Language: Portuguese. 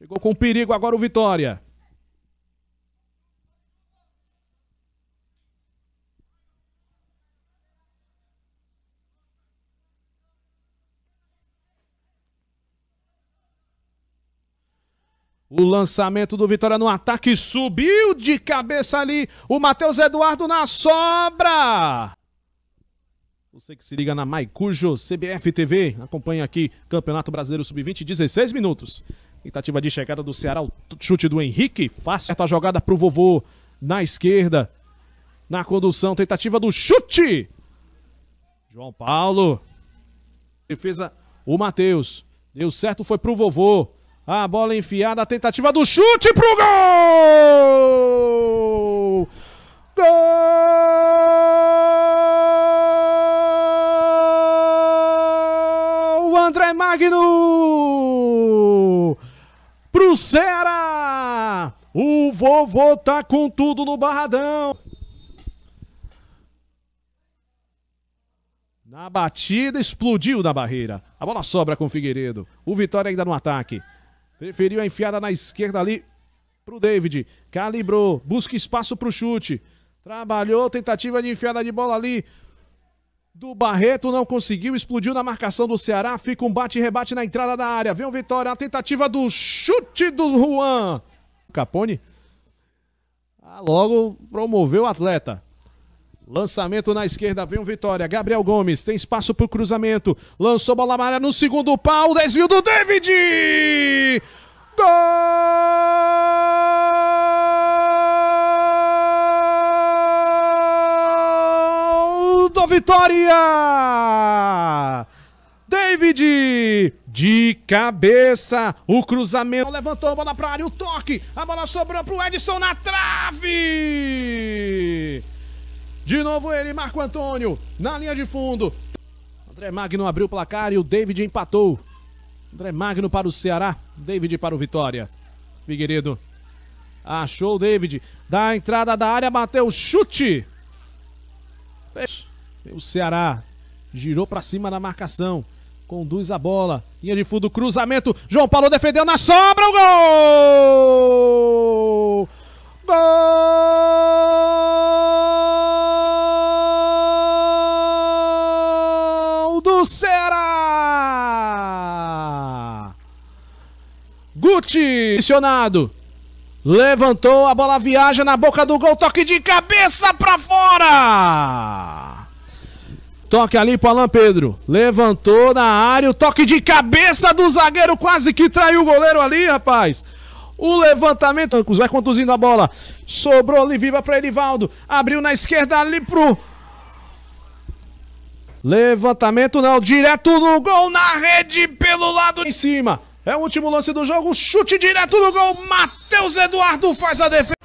Chegou com perigo agora o Vitória. O lançamento do Vitória no ataque subiu de cabeça ali. O Matheus Eduardo na sobra. Você que se liga na Maicujo CBF TV, acompanha aqui Campeonato Brasileiro Sub-20, 16 minutos. Tentativa de chegada do Ceará, o chute do Henrique, fácil. A jogada pro vovô na esquerda. Na condução, tentativa do chute. João Paulo. Defesa o Matheus. Deu certo, foi pro vovô. A bola enfiada, a tentativa do chute pro gol! Gol! André Magno! pro Ceará! O vovô tá com tudo no Barradão. Na batida, explodiu na barreira. A bola sobra com o Figueiredo. O Vitória ainda no ataque. Preferiu a enfiada na esquerda ali pro David. Calibrou, busca espaço pro chute. Trabalhou, tentativa de enfiada de bola ali do Barreto, não conseguiu, explodiu na marcação do Ceará, fica um bate-rebate na entrada da área, vem o Vitória, a tentativa do chute do Juan Capone, ah, logo promoveu o atleta. Lançamento na esquerda, vem o Vitória. Gabriel Gomes tem espaço para o cruzamento. Lançou bola amarela no segundo pau. Desvio do David! Gol! Vitória! David! De cabeça, o cruzamento levantou a bola para área, o toque, a bola sobrou para o Edson na trave! De novo ele, Marco Antônio, na linha de fundo. André Magno abriu o placar e o David empatou. André Magno para o Ceará, David para o Vitória. Figueiredo achou o David, da entrada da área, bateu o chute. Peixe. O Ceará girou para cima da marcação. Conduz a bola. Linha de fundo, cruzamento. João Paulo defendeu na sobra. O gol! Gol do Ceará! Guti, acionado. Levantou, a bola viaja na boca do gol, toque de cabeça para fora! Toque ali pro Alan Pedro. Levantou na área. O toque de cabeça do zagueiro quase que traiu o goleiro ali, rapaz. O levantamento. vai conduzindo a bola. Sobrou ali viva pra Erivaldo. Abriu na esquerda ali pro. Levantamento não. Direto no gol. Na rede pelo lado de cima. É o último lance do jogo. Chute direto no gol. Matheus Eduardo faz a defesa.